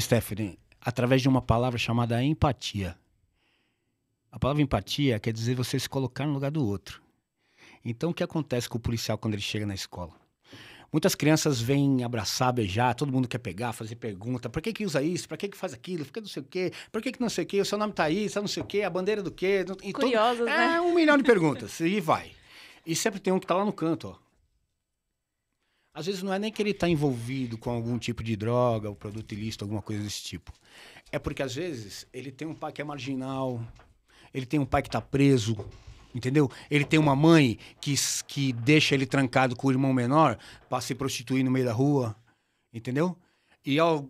Stephanie, através de uma palavra chamada empatia. A palavra empatia quer dizer você se colocar no lugar do outro. Então, o que acontece com o policial quando ele chega na escola? Muitas crianças vêm abraçar, beijar, todo mundo quer pegar, fazer pergunta. Por que que usa isso? Por que que faz aquilo? Por que não sei o quê? Por que que não sei o quê? O seu nome tá aí, Tá não sei o quê, a bandeira do quê? E Curiosas, todo... É né? É, um milhão de perguntas. e vai. E sempre tem um que tá lá no canto, ó. Às vezes não é nem que ele está envolvido com algum tipo de droga, ou produto ilícito, alguma coisa desse tipo. É porque às vezes ele tem um pai que é marginal, ele tem um pai que está preso, entendeu? Ele tem uma mãe que, que deixa ele trancado com o irmão menor para se prostituir no meio da rua, entendeu? E ao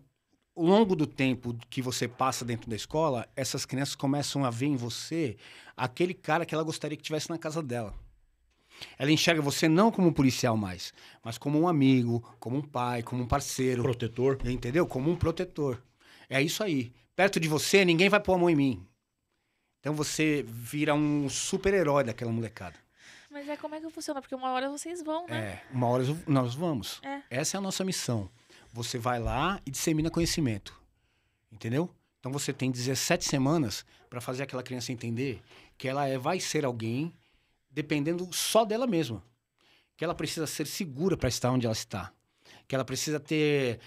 longo do tempo que você passa dentro da escola, essas crianças começam a ver em você aquele cara que ela gostaria que tivesse na casa dela. Ela enxerga você não como policial mais, mas como um amigo, como um pai, como um parceiro. Protetor. Entendeu? Como um protetor. É isso aí. Perto de você, ninguém vai pôr a mão em mim. Então você vira um super-herói daquela molecada. Mas é como é que funciona? Porque uma hora vocês vão, né? É, uma hora nós vamos. É. Essa é a nossa missão. Você vai lá e dissemina conhecimento. Entendeu? Então você tem 17 semanas para fazer aquela criança entender que ela é, vai ser alguém dependendo só dela mesma. Que ela precisa ser segura para estar onde ela está. Que ela precisa ter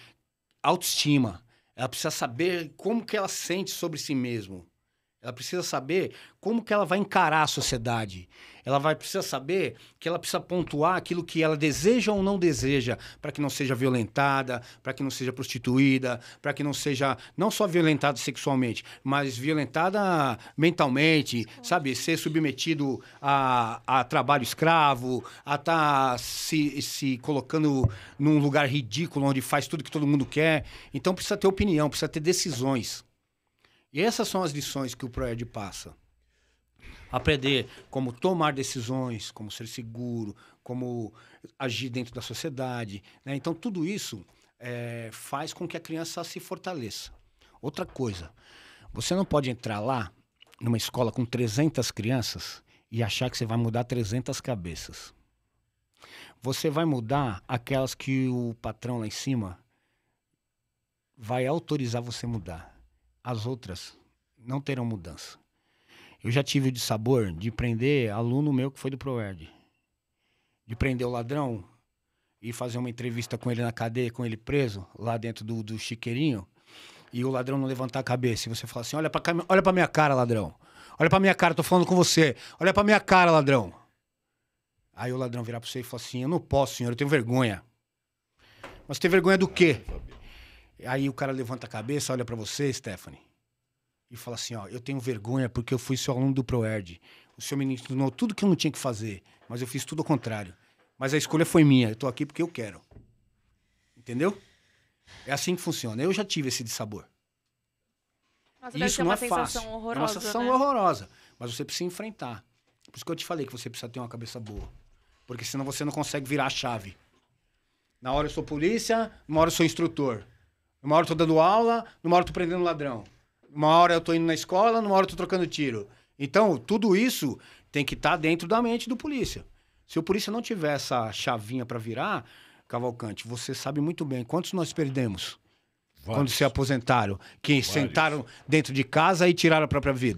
autoestima. Ela precisa saber como que ela sente sobre si mesmo. Ela precisa saber como que ela vai encarar a sociedade. Ela vai precisar saber que ela precisa pontuar aquilo que ela deseja ou não deseja, para que não seja violentada, para que não seja prostituída, para que não seja não só violentada sexualmente, mas violentada mentalmente, sabe? Ser submetido a, a trabalho escravo, a estar tá se, se colocando num lugar ridículo onde faz tudo que todo mundo quer. Então precisa ter opinião, precisa ter decisões. E essas são as lições que o ProEd passa. Aprender como tomar decisões, como ser seguro, como agir dentro da sociedade. Né? Então, tudo isso é, faz com que a criança se fortaleça. Outra coisa, você não pode entrar lá numa escola com 300 crianças e achar que você vai mudar 300 cabeças. Você vai mudar aquelas que o patrão lá em cima vai autorizar você mudar as outras não terão mudança. Eu já tive o de sabor de prender aluno meu que foi do Proerd. De prender o ladrão e fazer uma entrevista com ele na cadeia, com ele preso, lá dentro do, do chiqueirinho, e o ladrão não levantar a cabeça. E você falar assim: olha pra, olha pra minha cara, ladrão. Olha pra minha cara, tô falando com você. Olha pra minha cara, ladrão. Aí o ladrão virar pra você e falar assim: eu não posso, senhor, eu tenho vergonha. Mas tem vergonha do quê? Aí o cara levanta a cabeça, olha para você, Stephanie, e fala assim: ó, eu tenho vergonha porque eu fui seu aluno do ProErd. O senhor me ensinou tudo que eu não tinha que fazer, mas eu fiz tudo ao contrário. Mas a escolha foi minha, eu tô aqui porque eu quero. Entendeu? É assim que funciona. Eu já tive esse dissabor. Nossa, isso não é fácil. é uma sensação né? horrorosa. Mas você precisa enfrentar. Por isso que eu te falei que você precisa ter uma cabeça boa. Porque senão você não consegue virar a chave. Na hora eu sou polícia, na hora eu sou instrutor. Numa hora eu tô dando aula, numa hora eu tô prendendo ladrão. Numa hora eu tô indo na escola, numa hora eu tô trocando tiro. Então, tudo isso tem que estar tá dentro da mente do polícia. Se o polícia não tiver essa chavinha para virar, Cavalcante, você sabe muito bem quantos nós perdemos Vários. quando se aposentaram, que Vários. sentaram dentro de casa e tiraram a própria vida.